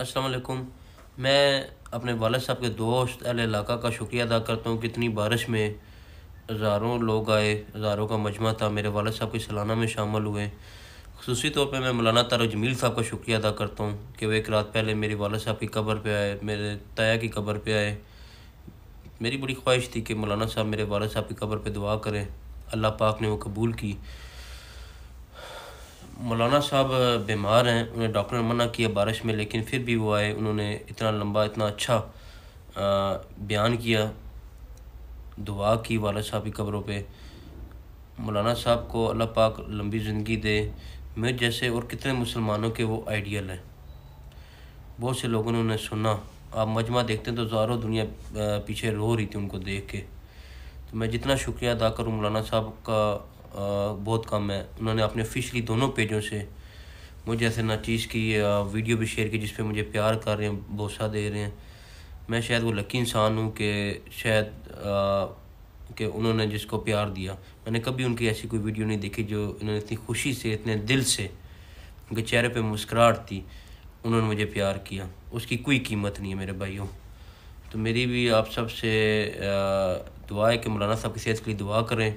असलकुम मैं अपने वालद साहब के दोस्त अहल इलाका का शुक्रिया अदा करता हूँ कि इतनी बारिश में हज़ारों लोग आए हज़ारों का मजमा था मेरे वालद साहब की सालाना में शामिल हुए खसूस तौर पर मैं मौलाना तार जमील साहब का शुक्रिया अदा करता हूँ कि वो एक रात पहले मेरे वालद साहब की कब्र पर आए मेरे ताया की कब्र पर आए मेरी बड़ी ख्वाहिश थी कि मौलाना साहब मेरे वालद साहब की कब्र पर दुआ करें अल्लाह पाक ने वो कबूल की मौलाना साहब बीमार हैं उन्हें डॉक्टर ने मना किया बारिश में लेकिन फिर भी वो आए उन्होंने इतना लंबा इतना अच्छा बयान किया दुआ की वालद साहब की कब्रों पे मौलाना साहब को अल्लाह पाक लंबी ज़िंदगी दे मेरे जैसे और कितने मुसलमानों के वो आइडियल हैं बहुत से लोगों ने उन्हें सुना आप मजमा देखते हैं तो हज़ारों दुनिया पीछे रो रही थी उनको देख के तो मैं जितना शुक्रिया अदा करूँ मौलाना साहब का बहुत कम है उन्होंने अपने ऑफिशियली दोनों पेजों से मुझे ऐसे नाचीज़ की वीडियो भी शेयर की जिसपे मुझे प्यार कर रहे हैं भोसा दे रहे हैं मैं शायद वो लकी इंसान हूँ कि शायद कि उन्होंने जिसको प्यार दिया मैंने कभी उनकी ऐसी कोई वीडियो नहीं देखी जो इन्होंने इतनी खुशी से इतने दिल से उनके चेहरे पे मुस्कुराहट थी उन्होंने मुझे प्यार किया उसकी कोई कीमत नहीं है मेरे भाइयों तो मेरी भी आप सब से दुआ है कि मौलाना साहब की सेहत के लिए दुआ करें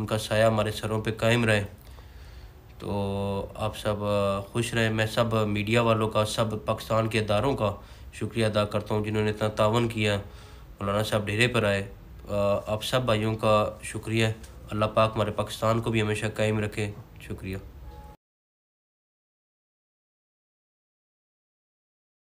उनका साया हमारे सरों पे कायम रहे तो आप सब खुश रहें मैं सब मीडिया वालों का सब पाकिस्तान के अदारों का शुक्रिया अदा करता हूँ जिन्होंने इतना तावन किया मौलाना साहब डेरे पर आए आप सब भाइयों का शुक्रिया अल्लाह पाक हमारे पाकिस्तान को भी हमेशा कायम रखे शुक्रिया